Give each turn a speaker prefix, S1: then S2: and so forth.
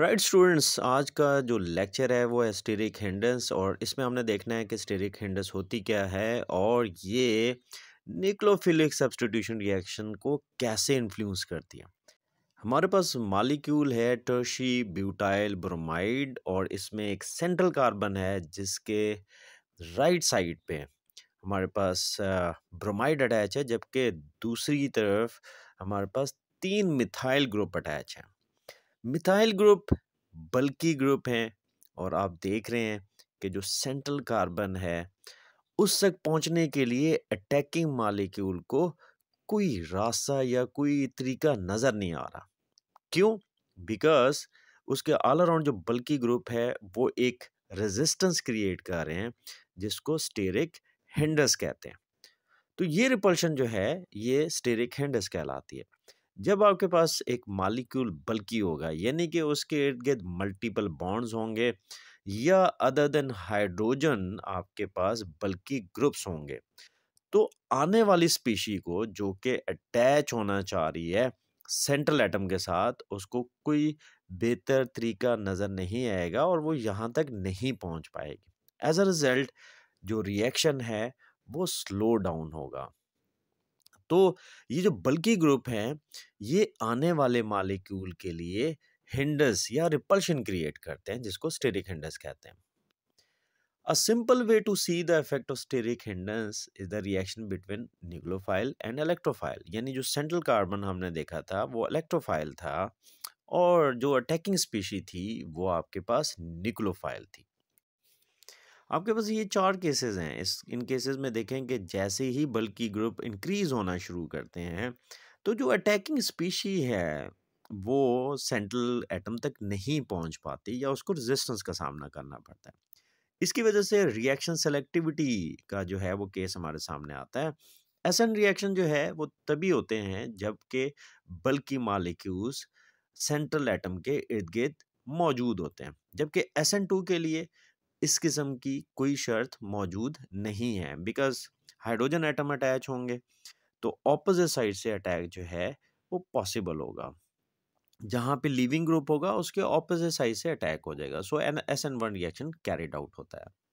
S1: right right students आज का जो लेक्चर है वो है स्टेरिक हिंडेंस और इसमें हमने देखना है कि स्टेरिक हिंडेंस होती क्या है और ये निक्लोफिलिक सब्सटीट्यूशन रिएक्शन को कैसे इन्फ्लुएंस करती है हमारे पास मालिक्यूल है टर्शी ब्यूटाइल ब्रोमाइड और इसमें एक सेंट्रल कार्बन है जिसके राइट साइड पे हमारे पास ब्रोमाइड अटैच है जबकि दूसरी तरफ हमारे पास तीन मिथाइल ग्रुप अटैच है मिथाइल ग्रुप बल्कि ग्रुप हैं और आप देख रहे हैं कि जो सेंट्रल कार्बन है उस तक पहुंचने के लिए अटैकिंग मालिक्यूल को कोई रास्ता या कोई तरीका नज़र नहीं आ रहा क्यों बिकॉज उसके ऑल अराउंड जो बल्कि ग्रुप है वो एक रेजिस्टेंस क्रिएट कर रहे हैं जिसको स्टेरिक हैंडस कहते हैं तो ये रिपल्शन जो है ये स्टेरिक हैंडस कहलाती है जब आपके पास एक मालिक्यूल बल्कि होगा यानी कि उसके इर्द गिर्द मल्टीपल बॉन्ड्स होंगे या अदर देन हाइड्रोजन आपके पास बल्कि ग्रुप्स होंगे तो आने वाली स्पीशी को जो कि अटैच होना चाह रही है सेंट्रल एटम के साथ उसको कोई बेहतर तरीका नज़र नहीं आएगा और वो यहाँ तक नहीं पहुँच पाएगी एज अ रिज़ल्ट जो रिएक्शन है वो स्लो डाउन होगा तो ये जो बल्कि ग्रुप है ये आने वाले मालिक्यूल के लिए हिंडस या रिपल्शन क्रिएट करते हैं जिसको स्टेरिक हिंडस कहते हैं a simple way to see the effect of steric hindrance is the reaction between nucleophile and electrophile यानी जो सेंट्रल कार्बन हमने देखा था वो इलेक्ट्रोफाइल था और जो अटैकिंग स्पीशी थी वो आपके पास निक्लोफाइल थी आपके पास ये चार केसेस हैं इस इन केसेस में देखें कि जैसे ही बल्कि ग्रुप इंक्रीज होना शुरू करते हैं तो जो अटैकिंग स्पीशी है वो सेंट्रल एटम तक नहीं पहुंच पाती या उसको रेजिस्टेंस का सामना करना पड़ता है इसकी वजह से रिएक्शन सेलेक्टिविटी का जो है वो केस हमारे सामने आता है एस रिएक्शन जो है वो तभी होते हैं जबकि बल्कि मालिक्यूल्स सेंट्रल एटम के इर्द गिर्द मौजूद होते हैं जबकि एस टू के लिए इस किस्म की कोई शर्त मौजूद नहीं है बिकॉज हाइड्रोजन आइटम अटैच होंगे तो ऑपोजिट साइड से अटैक जो है वो पॉसिबल होगा जहाँ पे लीविंग ग्रुप होगा उसके ऑपोजिट साइड से अटैक हो जाएगा so an S N one reaction carried out होता है